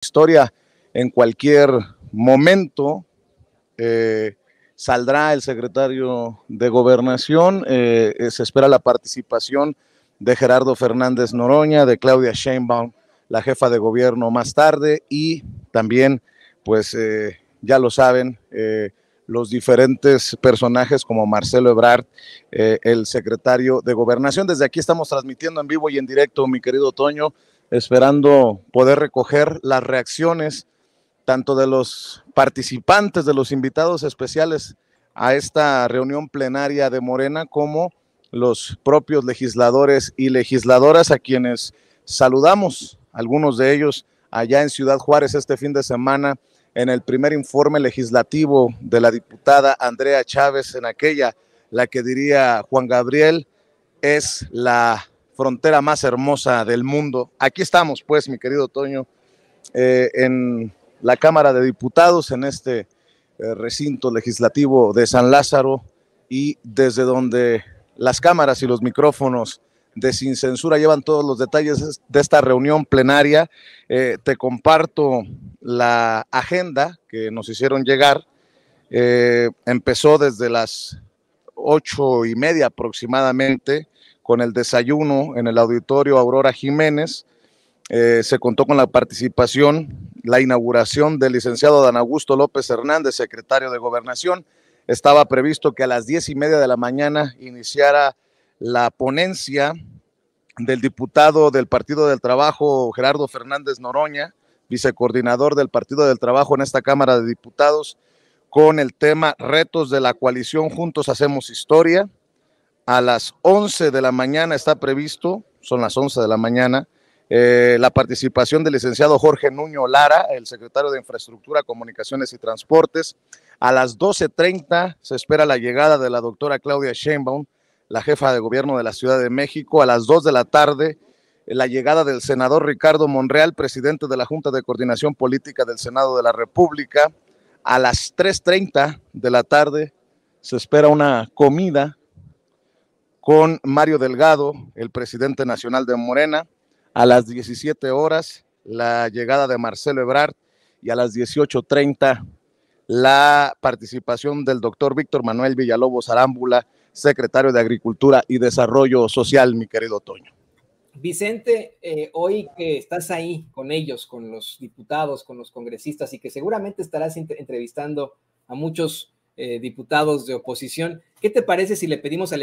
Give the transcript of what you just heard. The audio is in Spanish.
historia en cualquier momento. Eh, saldrá el secretario de gobernación. Eh, se espera la participación de Gerardo Fernández Noroña, de Claudia Sheinbaum, la jefa de gobierno más tarde y también, pues eh, ya lo saben, los diferentes personajes como Marcelo Ebrard, el secretario de gobernación. Desde aquí estamos transmitiendo en vivo y en directo, mi querido Toño, esperando poder recoger las reacciones tanto de los participantes, de los invitados especiales a esta reunión plenaria de Morena, como los propios legisladores y legisladoras a quienes saludamos, algunos de ellos allá en Ciudad Juárez este fin de semana, en el primer informe legislativo de la diputada Andrea Chávez, en aquella, la que diría Juan Gabriel, es la frontera más hermosa del mundo. Aquí estamos, pues, mi querido Toño, eh, en la Cámara de Diputados, en este eh, recinto legislativo de San Lázaro y desde donde las cámaras y los micrófonos de Sin Censura llevan todos los detalles de esta reunión plenaria. Eh, te comparto la agenda que nos hicieron llegar. empezó desde las ocho y media aproximadamente con el desayuno en el auditorio Aurora Jiménez. Eh, se contó con la participación, la inauguración del licenciado Dan Augusto López Hernández, secretario de Gobernación. Estaba previsto que a las diez y media de la mañana iniciara la ponencia del diputado del Partido del Trabajo, Gerardo Fernández Noroña, vicecoordinador del Partido del Trabajo en esta Cámara de Diputados, con el tema Retos de la Coalición Juntos Hacemos Historia a las 11 de la mañana está previsto, son las 11 de la mañana, eh, la participación del licenciado Jorge Nuño Lara, el secretario de Infraestructura, Comunicaciones y Transportes. A las 12.30 se espera la llegada de la doctora Claudia Sheinbaum, la jefa de gobierno de la Ciudad de México. A las 2 de la tarde, eh, la llegada del senador Ricardo Monreal, presidente de la Junta de Coordinación Política del Senado de la República. A las 3.30 de la tarde se espera una comida con Mario Delgado, el presidente nacional de Morena, a las 17 horas la llegada de Marcelo Ebrard y a las 18.30 la participación del doctor Víctor Manuel Villalobos Arámbula, secretario de Agricultura y Desarrollo Social, mi querido Toño. Vicente, eh, hoy que estás ahí con ellos, con los diputados, con los congresistas y que seguramente estarás entrevistando a muchos eh, diputados de oposición, ¿qué te parece si le pedimos al